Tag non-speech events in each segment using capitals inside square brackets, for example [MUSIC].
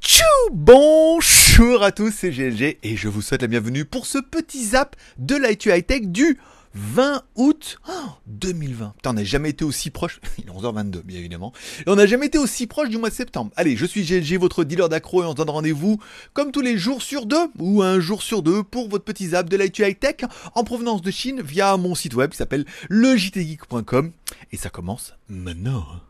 Tchou Bonjour à tous, c'est GLG et je vous souhaite la bienvenue pour ce petit zap de l'ITU High Tech du 20 août 2020. Putain, on n'a jamais été aussi proche. [LAUGHS] Il est 11h22, bien évidemment. Et on n'a jamais été aussi proche du mois de septembre. Allez, je suis GLG, votre dealer d'accro, et on se donne rendez-vous comme tous les jours sur deux, ou un jour sur deux, pour votre petit zap de l'ITU High Tech en provenance de Chine via mon site web qui s'appelle lejtgeek.com. Et ça commence maintenant. Hein.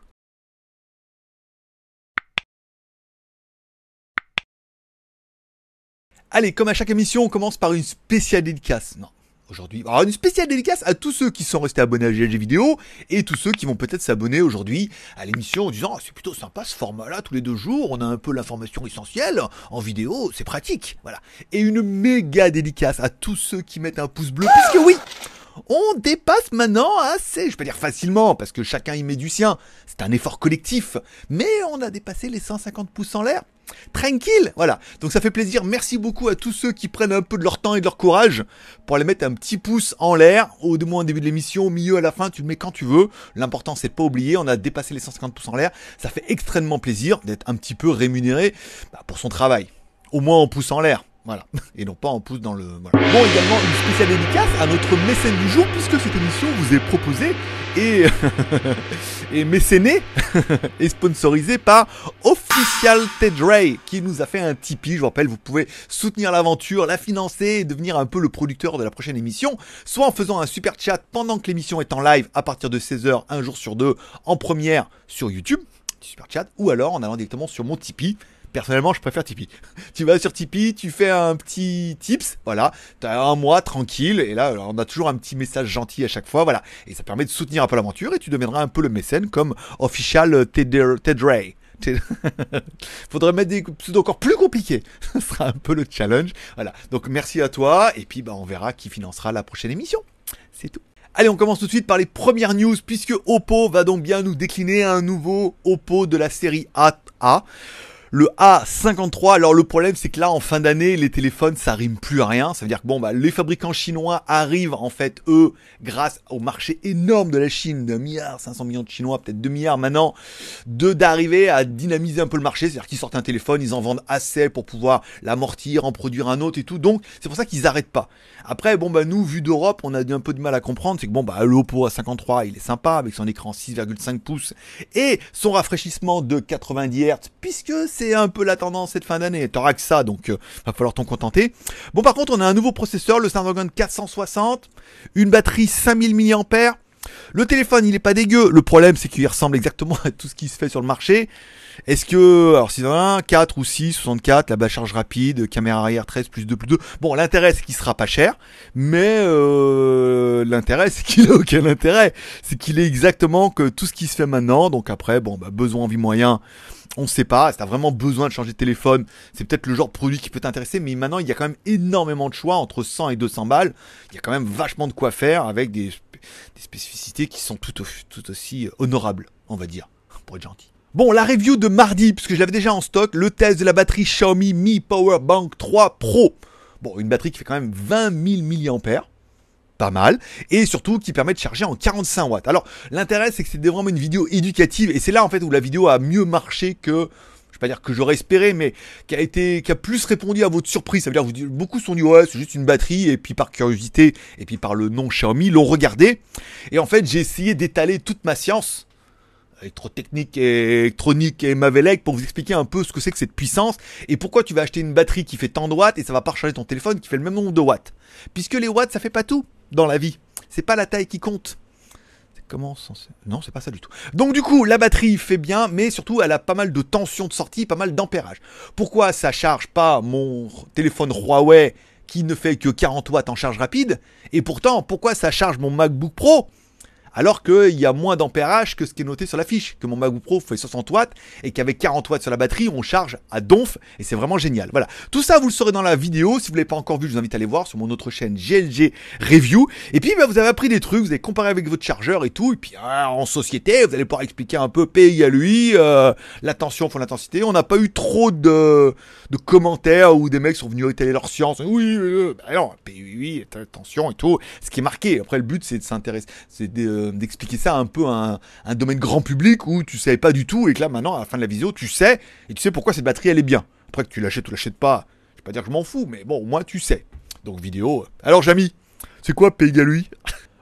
Allez, comme à chaque émission, on commence par une spéciale dédicace. Non, aujourd'hui. Alors ah, une spéciale dédicace à tous ceux qui sont restés abonnés à GLG Vidéo et tous ceux qui vont peut-être s'abonner aujourd'hui à l'émission en disant ah, c'est plutôt sympa ce format-là tous les deux jours, on a un peu l'information essentielle en vidéo, c'est pratique. Voilà. Et une méga dédicace à tous ceux qui mettent un pouce bleu, puisque oui on dépasse maintenant assez, je peux dire facilement, parce que chacun y met du sien, c'est un effort collectif, mais on a dépassé les 150 pouces en l'air, Tranquille, voilà. Donc ça fait plaisir. Merci beaucoup à tous ceux qui prennent un peu de leur temps et de leur courage pour aller mettre un petit pouce en l'air, au moins début de l'émission, au milieu, à la fin. Tu le mets quand tu veux. L'important, c'est de pas oublier. On a dépassé les 150 pouces en l'air. Ça fait extrêmement plaisir d'être un petit peu rémunéré bah, pour son travail. Au moins en pouce en l'air. Voilà. Et non pas en pouce dans le. Bon, également une spéciale dédicace à notre mécène du jour, puisque cette émission vous est proposée et, [LAUGHS] et mécénée [LAUGHS] et sponsorisée par Official Ted Ray, qui nous a fait un Tipeee. Je vous rappelle, vous pouvez soutenir l'aventure, la financer et devenir un peu le producteur de la prochaine émission, soit en faisant un super chat pendant que l'émission est en live à partir de 16h, un jour sur deux, en première sur YouTube, super chat, ou alors en allant directement sur mon Tipeee Personnellement, je préfère Tipeee. [LAUGHS] tu vas sur Tipeee, tu fais un petit tips, voilà, as un mois tranquille, et là, on a toujours un petit message gentil à chaque fois, voilà. Et ça permet de soutenir un peu l'aventure, et tu deviendras un peu le mécène comme official Ted, Ray. [LAUGHS] Faudrait mettre des pseudos encore plus compliqués. [LAUGHS] Ce sera un peu le challenge. Voilà. Donc merci à toi. Et puis bah, on verra qui financera la prochaine émission. C'est tout. Allez, on commence tout de suite par les premières news, puisque Oppo va donc bien nous décliner un nouveau Oppo de la série A. A le A53. Alors le problème c'est que là en fin d'année les téléphones ça rime plus à rien. Ça veut dire que bon bah les fabricants chinois arrivent en fait eux grâce au marché énorme de la Chine d'un milliard 500 millions de Chinois peut-être 2 milliards maintenant de d'arriver à dynamiser un peu le marché. C'est-à-dire qu'ils sortent un téléphone, ils en vendent assez pour pouvoir l'amortir, en produire un autre et tout. Donc c'est pour ça qu'ils n'arrêtent pas. Après bon bah nous vu d'Europe on a un peu de mal à comprendre c'est que bon bah l'Oppo A53 il est sympa avec son écran 6,5 pouces et son rafraîchissement de 90 Hz puisque c'est un peu la tendance cette fin d'année. T'auras que ça, donc il euh, va falloir t'en contenter. Bon, par contre, on a un nouveau processeur, le Snapdragon 460, une batterie 5000 mAh. Le téléphone, il n'est pas dégueu. Le problème, c'est qu'il ressemble exactement à tout ce qui se fait sur le marché. Est-ce que, alors, si un 4 ou 6, 64, la basse charge rapide, caméra arrière 13, plus 2, plus 2. Bon, l'intérêt, c'est qu'il sera pas cher. Mais, euh, l'intérêt, c'est qu'il a aucun intérêt. C'est qu'il est exactement que tout ce qui se fait maintenant. Donc après, bon, bah, besoin, vie moyen on ne sait pas, si tu as vraiment besoin de changer de téléphone, c'est peut-être le genre de produit qui peut t'intéresser, mais maintenant il y a quand même énormément de choix entre 100 et 200 balles, il y a quand même vachement de quoi faire avec des, spécificités qui sont tout, tout aussi euh, honorables, on va dire, pour être gentil. Bon, la review de mardi, puisque je l'avais déjà en stock, le test de la batterie Xiaomi Mi Power Bank 3 Pro. Bon, une batterie qui fait quand même 20 000 mAh pas mal, et surtout qui permet de charger en 45 watts. Alors l'intérêt c'est que c'était vraiment une vidéo éducative, et c'est là en fait où la vidéo a mieux marché que je vais pas dire que j'aurais espéré, mais qui a été, qui a plus répondu à votre surprise. Ça veut dire vous, beaucoup sont dit ouais, c'est juste une batterie, et puis par curiosité, et puis par le nom Xiaomi, l'ont regardé. Et en fait, j'ai essayé d'étaler toute ma science électrotechnique et électronique et Mavelec pour vous expliquer un peu ce que c'est que cette puissance et pourquoi tu vas acheter une batterie qui fait tant de watts et ça va pas recharger ton téléphone qui fait le même nombre de watts. Puisque les watts ça fait pas tout dans la vie. C'est pas la taille qui compte. Comment Non, c'est pas ça du tout. Donc du coup, la batterie fait bien, mais surtout, elle a pas mal de tension de sortie, pas mal d'ampérage. Pourquoi ça charge pas mon téléphone Huawei qui ne fait que 40 watts en charge rapide Et pourtant, pourquoi ça charge mon MacBook Pro alors qu'il y a moins d'ampérage que ce qui est noté sur la fiche, que mon MacBook Pro fait 60 watts et qu'avec 40 watts sur la batterie, on charge à donf et c'est vraiment génial. Voilà, tout ça vous le saurez dans la vidéo. Si vous l'avez pas encore vu, je vous invite à aller voir sur mon autre chaîne GLG Review. Et puis, bah, vous avez appris des trucs, vous avez comparé avec votre chargeur et tout. Et puis, ah, en société, vous allez pouvoir expliquer un peu P à lui, l'attention pour l'intensité. On n'a pas eu trop de, commentaires où des mecs sont venus étaler leur science. Oui, alors euh, bah P, oui, attention et tout. Ce qui est marqué. Après, le but, c'est de s'intéresser, c'est de euh, d'expliquer ça un peu à un, domaine grand public où tu savais pas du tout et que là maintenant à la fin de la vidéo tu sais et tu sais pourquoi cette batterie elle est bien. Après que tu l'achètes ou l'achètes pas, je vais pas dire que je m'en fous, mais bon, au moins, tu sais. Donc vidéo. Euh. Alors Jamy, c'est quoi lui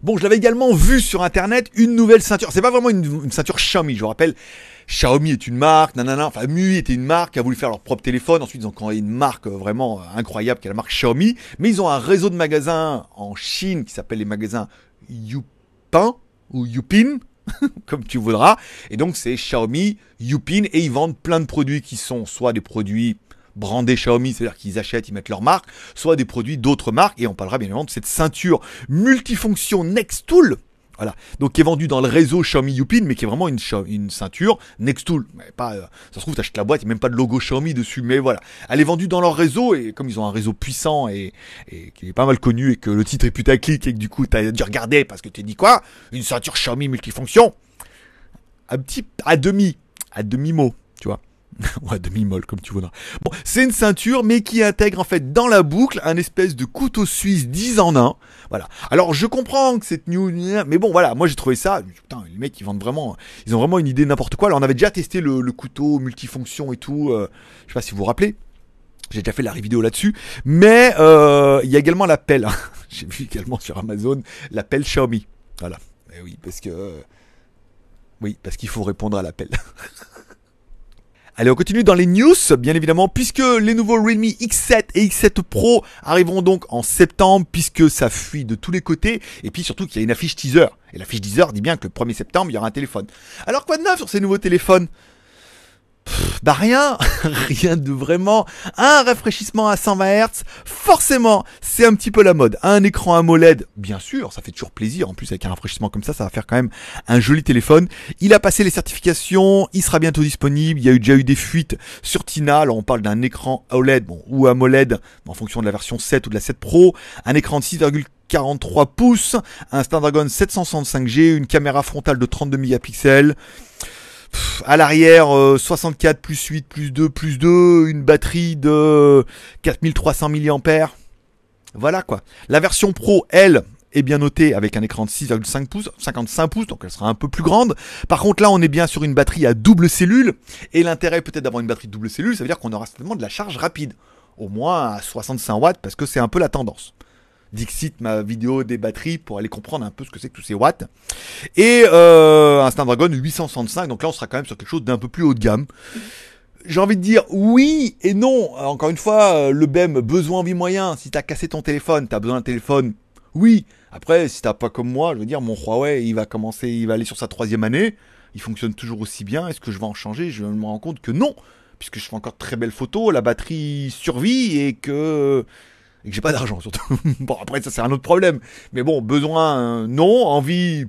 Bon, je l'avais également vu sur internet, une nouvelle ceinture. C'est pas vraiment une, ceinture Xiaomi, je vous rappelle. Xiaomi est une marque, nanana, enfin MUI était une marque, qui a voulu faire leur propre téléphone. Ensuite, ils ont créé une marque euh, vraiment euh, incroyable qui est la marque Xiaomi. Mais ils ont un réseau de magasins en Chine qui s'appelle les magasins Yupin ou Youpin, [LAUGHS] comme tu voudras. Et donc c'est Xiaomi, Youpin, et ils vendent plein de produits qui sont soit des produits brandés Xiaomi, c'est-à-dire qu'ils achètent, ils mettent leur marque, soit des produits d'autres marques, et on parlera bien évidemment de cette ceinture multifonction Next Tool. Voilà. Donc qui est vendu dans le réseau Xiaomi Yupin, mais qui est vraiment une, une ceinture Nextool. Mais pas, euh, ça se trouve, t'achètes la boîte, il a même pas de logo Xiaomi dessus, mais voilà. Elle est vendue dans leur réseau, et comme ils ont un réseau puissant et, et qui est pas mal connu, et que le titre est putaclic, et que du coup, t'as dû regarder parce que t'es dit quoi Une ceinture Xiaomi multifonction un petit, à demi, à demi-mot. [LAUGHS] ouais demi-molle comme tu voudras. Bon, c'est une ceinture mais qui intègre en fait dans la boucle un espèce de couteau suisse 10 en 1. Voilà. Alors je comprends que cette new mais bon voilà, moi j'ai trouvé ça putain, les mecs ils vendent vraiment ils ont vraiment une idée n'importe quoi. Alors on avait déjà testé le, couteau multifonction et tout, euh, je sais pas si vous vous rappelez. J'ai déjà fait la vidéo là-dessus, mais euh, il y a également la pelle. Hein. [LAUGHS] J'ai vu également sur Amazon la pelle Xiaomi. Voilà. Eh oui, parce que euh, oui, parce qu'il faut répondre à l'appel. [LAUGHS] Allez, on continue dans les news, bien évidemment, puisque les nouveaux Realme X7 et X7 Pro arriveront donc en septembre, puisque ça fuit de tous les côtés, et puis surtout qu'il y a une affiche teaser. Et l'affiche teaser dit bien que le 1er septembre, il y aura un téléphone. Alors quoi de neuf sur ces nouveaux téléphones bah rien, [LAUGHS] rien de vraiment. Un rafraîchissement à 120 Hz, forcément, c'est un petit peu la mode. Un écran AMOLED, bien sûr, ça fait toujours plaisir. En plus, avec un rafraîchissement comme ça, ça va faire quand même un joli téléphone. Il a passé les certifications, il sera bientôt disponible. Il y a eu, déjà eu des fuites sur Tina. Alors, on parle d'un écran OLED, bon, ou AMOLED, en fonction de la version 7 ou de la 7 Pro. Un écran de 6,43 pouces, un Snapdragon 765G, une caméra frontale de 32 mégapixels, à l'arrière, 64 euh, plus 8 plus 2 plus 2, une batterie de 4300 mAh. Voilà quoi. La version Pro, elle, est bien notée avec un écran de 6,5 pouces, 55 pouces, donc elle sera un peu plus grande. Par contre, là, on est bien sur une batterie à double cellule. Et l'intérêt peut-être d'avoir une batterie double cellule, ça veut dire qu'on aura certainement de la charge rapide. Au moins à 65 watts, parce que c'est un peu la tendance. Dixit, ma vidéo des batteries, pour aller comprendre un peu ce que c'est que tous ces watts. Et euh, un Snapdragon 865, donc là on sera quand même sur quelque chose d'un peu plus haut de gamme. J'ai envie de dire oui et non. Euh, encore une fois, euh, le BEM, besoin vie moyen. Si t'as cassé ton téléphone, t'as besoin d'un téléphone, oui. Après, si t'as pas comme moi, je veux dire, mon Huawei, il va commencer, il va aller sur sa troisième année. Il fonctionne toujours aussi bien. Est-ce que je vais en changer Je me rends compte que non puisque je fais encore de très belles photos, la batterie survit et que et que j'ai pas d'argent surtout. [LAUGHS] bon, après, ça c'est un autre problème. Mais bon, besoin, euh, non. Envie,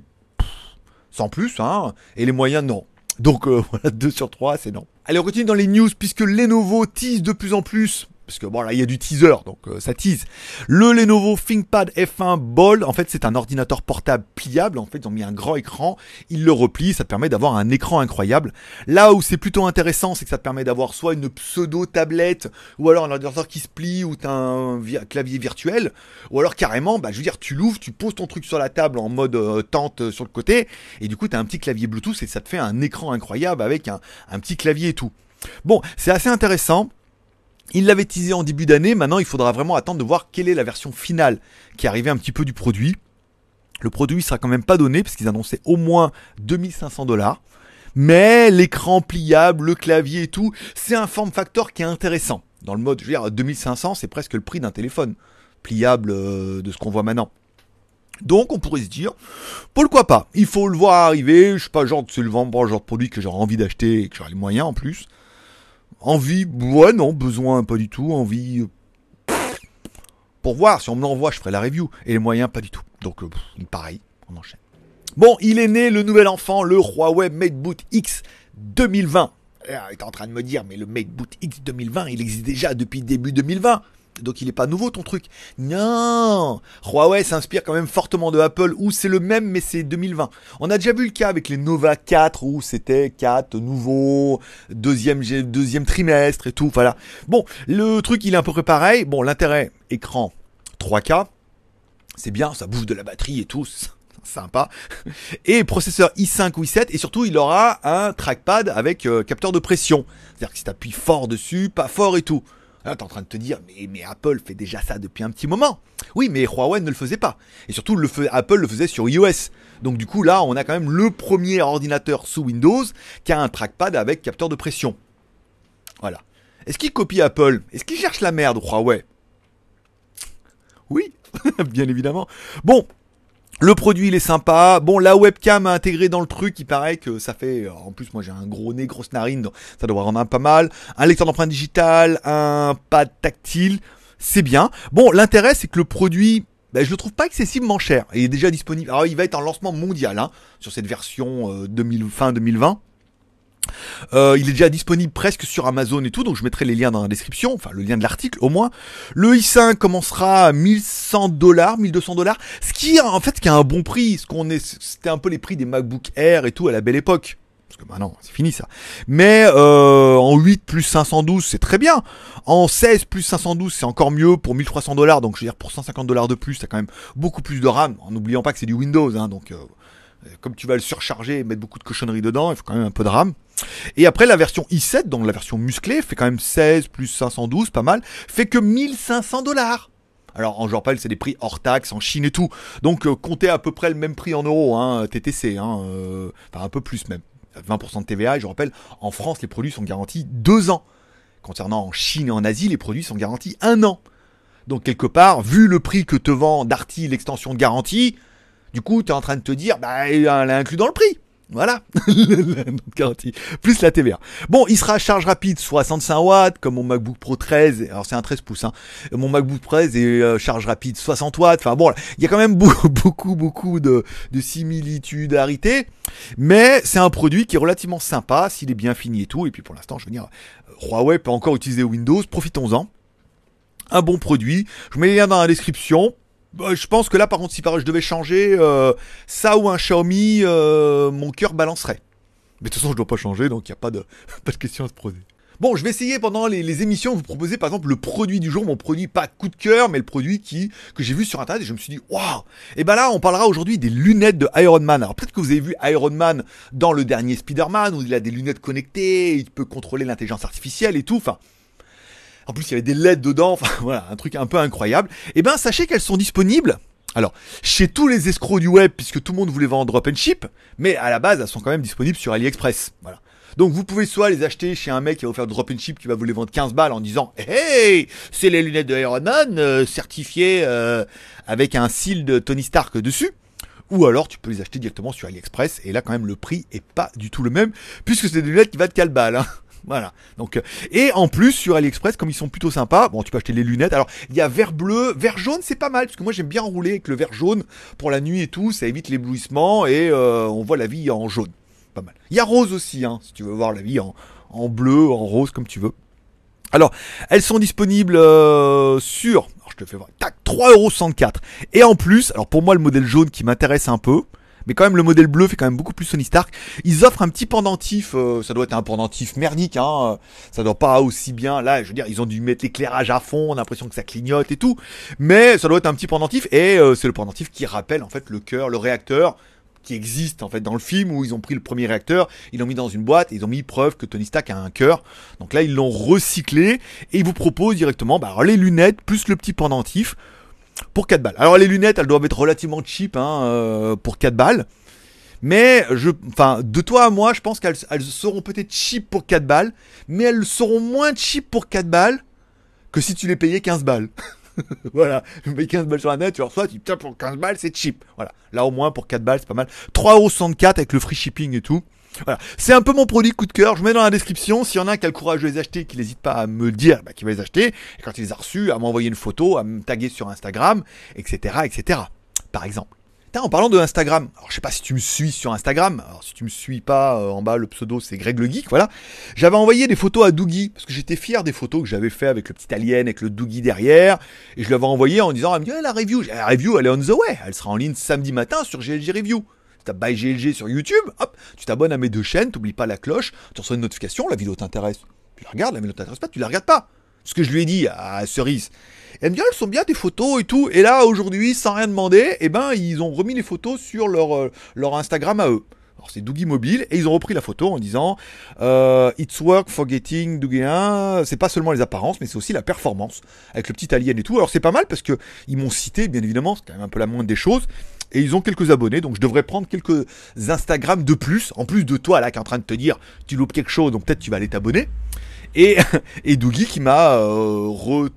sans plus, hein. Et les moyens, non. Donc euh, [LAUGHS] voilà, 2 sur 3, c'est non. Allez, on continue dans les news puisque Lenovo tease de plus en plus parce que bon là il y a du teaser donc euh, ça tease. Le Lenovo ThinkPad F1 Ball, en fait c'est un ordinateur portable pliable, en fait ils ont mis un grand écran, ils le replie, ça te permet d'avoir un écran incroyable. Là où c'est plutôt intéressant, c'est que ça te permet d'avoir soit une pseudo tablette ou alors un ordinateur qui se plie ou as un clavier virtuel ou alors carrément bah, je veux dire tu l'ouvres, tu poses ton truc sur la table en mode euh, tente euh, sur le côté et du coup tu as un petit clavier Bluetooth et ça te fait un écran incroyable avec un petit clavier et tout. Bon, c'est assez intéressant. Il l'avait teasé en début d'année, maintenant il faudra vraiment attendre de voir quelle est la version finale qui est un petit peu du produit. Le produit sera quand même pas donné parce qu'ils annonçaient au moins 2500 dollars. Mais l'écran pliable, le clavier et tout, c'est un form factor qui est intéressant. Dans le mode, je veux dire, 2500, c'est presque le prix d'un téléphone pliable euh, de ce qu'on voit maintenant. Donc on pourrait se dire, pourquoi pas Il faut le voir arriver, je suis pas, genre, c'est le genre de produit que j'aurais envie d'acheter et que j'aurais les moyens en plus. Envie, ouais, non, besoin, pas du tout. Envie, euh, pour voir. Si on me l'envoie, je ferai la review. Et les moyens, pas du tout. Donc, euh, pareil, on enchaîne. Bon, il est né le nouvel enfant, le Huawei Mateboot X 2020. Ah, il est en train de me dire, mais le Mateboot X 2020, il existe déjà depuis début 2020. Donc il n'est pas nouveau ton truc. Non Huawei s'inspire quand même fortement de Apple où c'est le même mais c'est 2020. On a déjà vu le cas avec les Nova 4 où c'était 4 nouveaux, deuxième, deuxième trimestre et tout. Voilà. Bon, le truc il est un peu pareil. Bon, l'intérêt, écran 3K, c'est bien, ça bouge de la batterie et tout [LAUGHS] sympa. Et processeur i5 ou i7, et surtout il aura un trackpad avec euh, capteur de pression. C'est-à-dire que si appuies fort dessus, pas fort et tout. Là, hein, t'es en train de te dire, mais, mais, Apple fait déjà ça depuis un petit moment. Oui, mais Huawei ne le faisait pas. Et surtout, le Apple le faisait sur iOS. Donc du coup, là, on a quand même le premier ordinateur sous Windows qui a un trackpad avec capteur de pression. Voilà. Est-ce qu'il copie Apple Est-ce qu'il cherche la merde, Huawei Oui, [LAUGHS] bien évidemment. Bon, le produit il est sympa. Bon la webcam intégrée dans le truc, il paraît que ça fait. Euh, en plus moi j'ai un gros nez, grosse narine, donc ça doit rendre un pas mal. Un lecteur d'empreintes digitales, un pad tactile, c'est bien. Bon l'intérêt c'est que le produit ben, je le trouve pas excessivement cher. Il est déjà disponible. Alors, il va être en lancement mondial hein, sur cette version 2000, euh, fin 2020. Euh, il est déjà disponible presque sur Amazon et tout, donc je mettrai les liens dans la description, enfin le lien de l'article au moins. Le i5 commencera à 1100 dollars, 1200 dollars, ce qui en fait qui a un bon prix, ce qu'on est, c'était un peu les prix des MacBook Air et tout à la belle époque. Parce que maintenant, c'est fini ça. Mais euh, en 8 plus 512, c'est très bien. En 16 plus 512, c'est encore mieux pour 1300 dollars. Donc, je veux dire, pour 150 dollars de plus, t'as quand même beaucoup plus de RAM. En n'oubliant pas que c'est du Windows. Hein, donc, euh, euh, comme tu vas le surcharger et mettre beaucoup de cochonneries dedans, il faut quand même un peu de RAM. Et après, la version i7, donc la version musclée, fait quand même 16 plus 512, pas mal, fait que 1500 dollars. Alors, en je rappelle, c'est des prix hors taxes en Chine et tout. Donc, euh, comptez à peu près le même prix en euros, hein, TTC, hein, euh, enfin un peu plus même. 20% de TVA, et je rappelle, en France, les produits sont garantis 2 ans. Concernant en Chine et en Asie, les produits sont garantis 1 an. Donc, quelque part, vu le prix que te vend Darty l'extension de garantie, du coup, tu es en train de te dire, bah, elle est inclus dans le prix. Voilà, [LAUGHS] plus la TVA. Bon, il sera charge rapide 65 watts, comme mon MacBook Pro 13, alors c'est un 13 pouces, hein. mon MacBook 13 est euh, charge rapide 60 watts, enfin bon, il y a quand même [LAUGHS] beaucoup, beaucoup, de, de similitudes mais c'est un produit qui est relativement sympa, s'il est bien fini et tout, et puis pour l'instant, je veux dire, Huawei peut encore utiliser Windows, profitons-en. Un bon produit, je vous mets les liens dans la description, bah, je pense que là, par contre, si je devais changer ça euh, ou un Xiaomi, euh, mon cœur balancerait. Mais de toute façon, je dois pas changer, donc il n'y a pas de, [LAUGHS] pas de question à se poser. Bon, je vais essayer pendant les, émissions émissions vous proposer par exemple le produit du jour, mon produit pas coup de cœur, mais le produit qui que j'ai vu sur internet et je me suis dit waouh. Et eh ben là, on parlera aujourd'hui des lunettes de Iron Man. Alors peut-être que vous avez vu Iron Man dans le dernier Spider-Man où il a des lunettes connectées, il peut contrôler l'intelligence artificielle et tout. Enfin, en plus, il y avait des LED dedans. Enfin, [LAUGHS] voilà, un truc un peu incroyable. Eh ben, sachez qu'elles sont disponibles. Alors, chez tous les escrocs du web, puisque tout le monde voulait vendre drop and ship, mais à la base, elles sont quand même disponibles sur AliExpress. Voilà. Donc vous pouvez soit les acheter chez un mec qui va vous faire drop and ship qui va vous les vendre 15 balles en disant Hey, c'est les lunettes de Iron Man euh, certifiées euh, avec un seal de Tony Stark dessus. Ou alors tu peux les acheter directement sur AliExpress et là quand même le prix est pas du tout le même puisque c'est des lunettes qui valent 4 balles. Hein. Voilà. Donc, euh, et en plus, sur AliExpress, comme ils sont plutôt sympas, bon, tu peux acheter les lunettes. Alors, il y a vert bleu, vert jaune, c'est pas mal, parce que moi, j'aime bien rouler avec le vert jaune pour la nuit et tout. Ça évite l'éblouissement et euh, on voit la vie en jaune. Pas mal. Il y a rose aussi, hein, si tu veux voir la vie en, bleu, en rose, comme tu veux. Alors, elles sont disponibles euh, sur, alors je te fais voir, tac, 3,64€. Et en plus, alors pour moi le modèle jaune qui m'intéresse un peu, mais quand même le modèle bleu fait quand même beaucoup plus Sony Stark. Ils offrent un petit pendentif, euh, ça doit être un pendentif merdique, hein, ça doit pas aussi bien. Là, je veux dire, ils ont dû mettre l'éclairage à fond, on a l'impression que ça clignote et tout, mais ça doit être un petit pendentif et euh, c'est le pendentif qui rappelle en fait le cœur, le réacteur qui existe en fait dans le film où ils ont pris le premier réacteur, ils l'ont mis dans une boîte, ils ont mis preuve que Tony Stark a un cœur. Donc là, ils l'ont recyclé et ils vous proposent directement bah, les lunettes plus le petit pendentif pour 4 balles. Alors les lunettes, elles doivent être relativement cheap hein, euh, pour 4 balles. Mais je, enfin, de toi à moi, je pense qu'elles seront peut-être cheap pour 4 balles, mais elles seront moins cheap pour 4 balles que si tu les payais 15 balles. [LAUGHS] voilà, tu mets 15 balles sur la net, tu reçois, tu dis pour 15 balles c'est cheap. Voilà, là au moins pour 4 balles c'est pas mal. 3,64€ avec le free shipping et tout. Voilà. C'est un peu mon produit coup de cœur. Je mets dans la description. S'il y en a qui a le courage de les acheter, qui n'hésite pas à me dire, bah, qui va les acheter. quand il les a reçus, à m'envoyer une photo, à me taguer sur Instagram, etc., etc. Par exemple. en parlant de Instagram, alors je sais pas si tu me suis sur Instagram, alors si tu me suis pas euh, en bas le pseudo c'est Greg le Geek, voilà. J'avais envoyé des photos à Dougie parce que j'étais fier des photos que j'avais fait avec le petit alien avec le Dougie derrière et je l'avais envoyé en disant eh, la review, la review elle est on the way, elle sera en ligne samedi matin sur GLG Review tapes by GLG sur YouTube, hop, tu t'abonnes à mes deux chaînes, t'oublies pas la cloche, tu reçois une notification, la vidéo t'intéresse. Tu la regardes, la vidéo t'intéresse pas, tu la regardes pas. Ce que je lui ai dit à Cerise. Elle me dit, ah, elles sont bien des photos et tout. Et là, aujourd'hui, sans rien demander, et eh ben, ils ont remis les photos sur leur, euh, leur Instagram à eux. Alors c'est Dougie Mobile et ils ont repris la photo en disant euh, It's work forgetting Dougie 1. C'est pas seulement les apparences, mais c'est aussi la performance avec le petit alien et tout. Alors c'est pas mal parce qu'ils m'ont cité, bien évidemment, c'est quand même un peu la moindre des choses et ils ont quelques abonnés, donc je devrais prendre quelques Instagram de plus, en plus de toi là qui est en train de te dire tu loupes quelque chose, donc peut-être tu vas aller t'abonner. Et, [LAUGHS] Dougie qui m'a euh,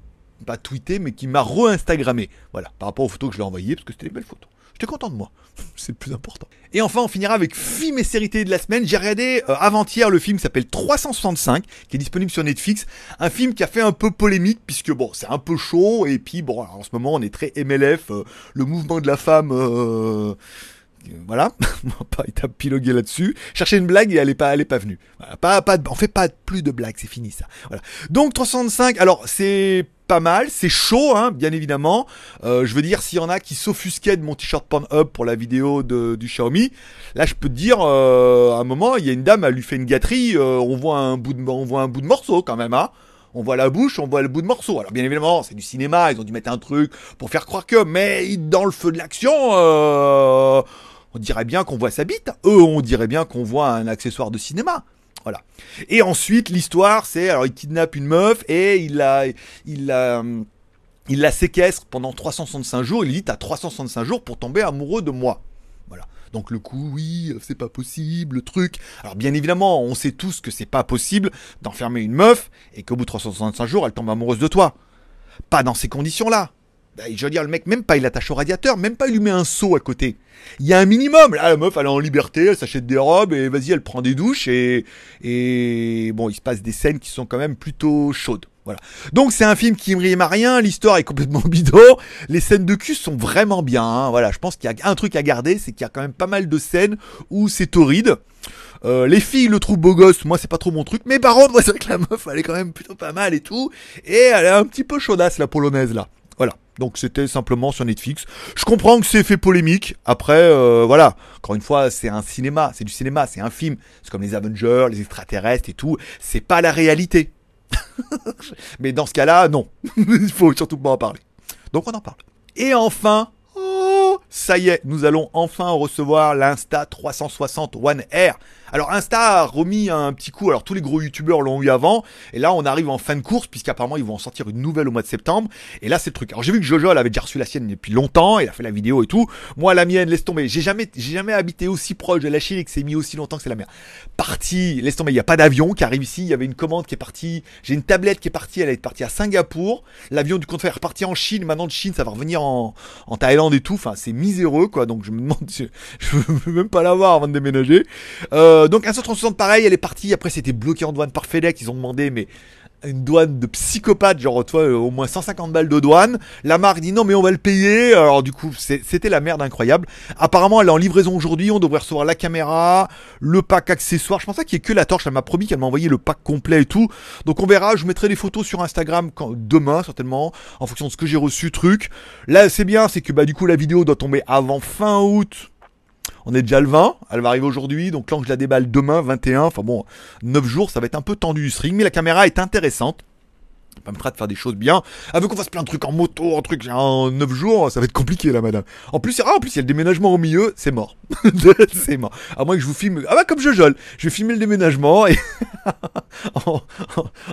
pas tweeté, mais qui m'a re-instagrammé, voilà, par rapport aux photos que je lui ai envoyées, parce que c'était des belles photos content de moi. [LAUGHS] C'est le plus important. Et enfin, on finira avec film et série de la semaine. J'ai regardé euh, avant-hier le film qui s'appelle 365, qui est disponible sur Netflix. Un film qui a fait un peu polémique, puisque bon, c'est un peu chaud. Et puis bon, en ce moment, on est très MLF. Euh, le mouvement de la femme... Euh, voilà, [LAUGHS] on va pas là-dessus. Chercher une blague et elle est pas, elle pas venue. Voilà. pas, pas, de, on fait pas plus de blagues, c'est fini ça. Voilà. Donc 365, alors c'est pas mal. C'est chaud, hein, bien évidemment. Euh, je veux dire, s'il y en a qui s'offusquaient de mon t-shirt up pour la vidéo de, du Xiaomi, là, je peux te dire, euh, à un moment, il y a une dame, elle lui fait une gâterie, euh, on voit un bout de, on voit un bout de morceau quand même, hein. On voit la bouche, on voit le bout de morceau. Alors bien évidemment, c'est du cinéma, ils ont dû mettre un truc pour faire croire que, mais dans le feu de l'action, on dirait bien qu'on voit sa bite. Eux, on dirait bien qu'on voit un accessoire de cinéma. Voilà. Et ensuite, l'histoire, c'est alors il kidnappe une meuf et il la, séquestre pendant 365 jours. Il dit t'as 365 jours pour tomber amoureux de moi. Voilà. Donc le coup, oui, c'est pas possible, le truc. Alors bien évidemment, on sait tous que c'est pas possible d'enfermer une meuf et qu'au bout de 365 jours, elle tombe amoureuse de toi. Pas dans ces conditions-là. Bah, je veux dire, le mec, même pas, il attache au radiateur, même pas, il lui met un seau à côté. Il y a un minimum. Là, la meuf, elle est en liberté, elle s'achète des robes et vas-y, elle prend des douches et, et bon, il se passe des scènes qui sont quand même plutôt chaudes. Voilà. Donc c'est un film qui me rime à rien, l'histoire est complètement [LAUGHS] bidon, les scènes de cul sont vraiment bien. Hein. Voilà, je pense qu'il y a un truc à garder, c'est qu'il y a quand même pas mal de scènes où c'est torride. Euh, les filles le trouvent beau gosse, moi c'est pas trop mon truc, mais par contre, moi c'est vrai que la meuf elle est quand même plutôt pas mal et tout, et elle est un petit peu chaudasse la polonaise là. Donc c'était simplement sur Netflix. Je comprends que c'est fait polémique. Après, euh, voilà, encore une fois, c'est un cinéma, c'est du cinéma, c'est un film. C'est comme les Avengers, les extraterrestres et tout. C'est pas la réalité. [LAUGHS] Mais dans ce cas-là, non. [LAUGHS] Il faut surtout pas en parler. Donc on en parle. Et enfin, oh, ça y est, nous allons enfin recevoir l'Insta 360 One Air. Alors Insta a remis un petit coup, alors tous les gros youtubeurs l'ont eu avant, et là on arrive en fin de course, puisqu'apparemment ils vont en sortir une nouvelle au mois de septembre, et là c'est le truc. Alors j'ai vu que Jojo avait déjà reçu la sienne depuis longtemps, il a fait la vidéo et tout, moi la mienne, laisse tomber, j'ai jamais, j'ai jamais habité aussi proche de la Chine et que c'est mis aussi longtemps que c'est la merde Parti, laisse tomber, il n'y a pas d'avion qui arrive ici, il y avait une commande qui est partie, j'ai une tablette qui est partie, elle est partie à Singapour, l'avion du contraire est reparti en Chine, maintenant de Chine ça va revenir en, en Thaïlande et tout, enfin c'est miséreux quoi, donc je me demande, [LAUGHS] je, veux même pas l'avoir avant de déménager. Euh, euh, donc un 160 pareil, elle est partie. Après, c'était bloqué en douane par FedEx. Ils ont demandé, mais une douane de psychopathe, genre toi euh, au moins 150 balles de douane. La marque dit non mais on va le payer. Alors du coup c'était la merde incroyable. Apparemment elle est en livraison aujourd'hui, on devrait recevoir la caméra, le pack accessoire. Je pensais qu'il y ait que la torche, elle m'a promis qu'elle m'a envoyé le pack complet et tout. Donc on verra, je mettrai des photos sur Instagram quand, demain certainement, en fonction de ce que j'ai reçu truc. Là c'est bien, c'est que bah du coup la vidéo doit tomber avant fin août on est déjà le 20, elle va arriver aujourd'hui, donc je la déballe demain, 21. Enfin bon, 9 jours, ça va être un peu tendu du string, mais la caméra est intéressante. Ça pas de faire des choses bien. Avec qu'on fasse plein de trucs en moto, en truc en 9 jours, ça va être compliqué là, madame. En plus, ah, en plus, il y a le déménagement au milieu, c'est mort. [LAUGHS] c'est mort. À moins que je vous filme. Ah bah comme je jole, je vais filmer le déménagement [LAUGHS] en,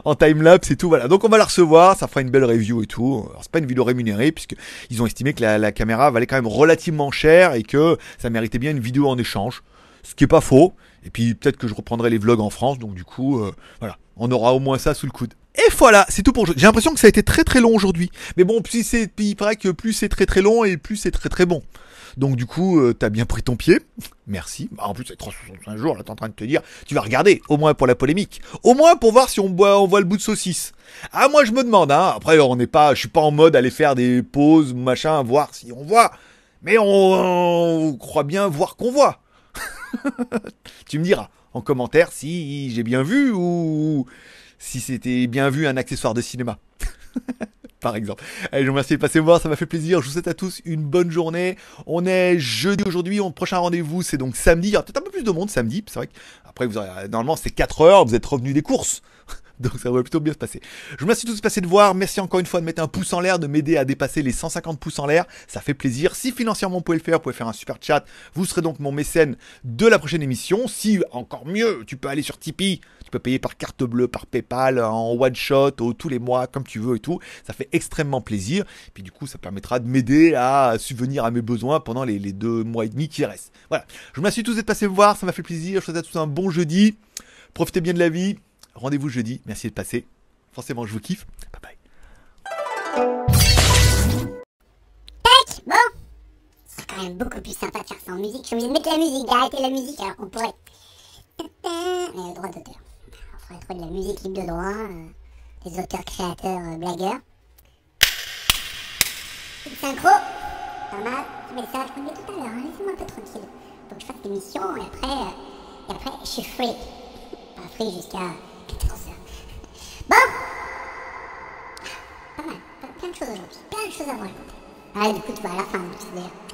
en, time-lapse et tout, voilà. Donc on va la recevoir, ça fera une belle review et tout. Alors c'est pas une vidéo rémunérée, puisqu'ils ont estimé que la, caméra valait quand même relativement cher et que ça méritait bien une vidéo en échange ce qui est pas faux. Et puis peut-être que je reprendrai les vlogs en France, donc du coup, euh, voilà, on aura au moins ça sous le coude. Et voilà, c'est tout pour aujourd'hui. J'ai l'impression que ça a été très très long aujourd'hui. Mais bon, plus c'est, il paraît que plus c'est très très long et plus c'est très très bon. Donc du coup, euh, t'as bien pris ton pied. Merci. Bah, en plus, c'est 365 jours, là, t'es en train de te dire, tu vas regarder, au moins pour la polémique. Au moins pour voir si on, boit, on voit le bout de saucisse. Ah, moi, je me demande, hein. Après, on n'est pas, je suis pas en mode aller faire des pauses, machin, voir si on voit. Mais on croit bien voir qu'on voit. [LAUGHS] tu me diras en commentaire si j'ai bien vu ou si c'était bien vu un accessoire de cinéma. [LAUGHS] par exemple. Allez, je vous remercie de passer voir, ça m'a fait plaisir. Je vous souhaite à tous une bonne journée. On est jeudi aujourd'hui, mon prochain rendez-vous, c'est donc samedi. Il y aura peut-être un peu plus de monde samedi, c'est vrai que après vous aurez, euh, normalement c'est 4 heures, vous êtes revenu des courses. [LAUGHS] [LAUGHS] Donc ça va plutôt bien se passer. Je vous remercie tous de passer de voir. Merci encore une fois de mettre un pouce en l'air, de m'aider à dépasser les 150 pouces en l'air. Ça fait plaisir. Si financièrement vous pouvez le faire, vous pouvez faire un super chat. Vous serez donc mon mécène de la prochaine émission. Si encore mieux, tu peux aller sur Tipeee. Tu peux payer par carte bleue, par PayPal, en one shot, tous les mois, comme tu veux et tout. Ça fait extrêmement plaisir. puis du coup, ça permettra de m'aider à subvenir à mes besoins pendant les, deux mois et demi qui restent. Voilà. Je vous remercie tous d'être passé de voir. Ça m'a fait plaisir. Je vous souhaite à tous un bon jeudi. Profitez bien de la vie. Rendez-vous jeudi. Merci de passer. Forcément, je vous kiffe. Bye bye. Tac Bon C'est quand même beaucoup plus sympa de faire ça en musique. Je suis obligé de mettre la musique, d'arrêter la musique. Alors, on pourrait. Mais le droit d'auteur. On pourrait trouver de la musique libre de droit. Euh, des auteurs, créateurs, euh, blagueurs. synchro. Pas mal. Ah, mais ça, je tout à l'heure. Hein. Laissez-moi un peu tranquille. Faut que je fasse l'émission et après. Euh, et après, je suis free. Pas free jusqu'à. Ben c'est... Bon Pas mal. Plein de choses aujourd'hui. Plein de choses à vous raconter. Ah, du coup, tu vas à la fin, d'ailleurs.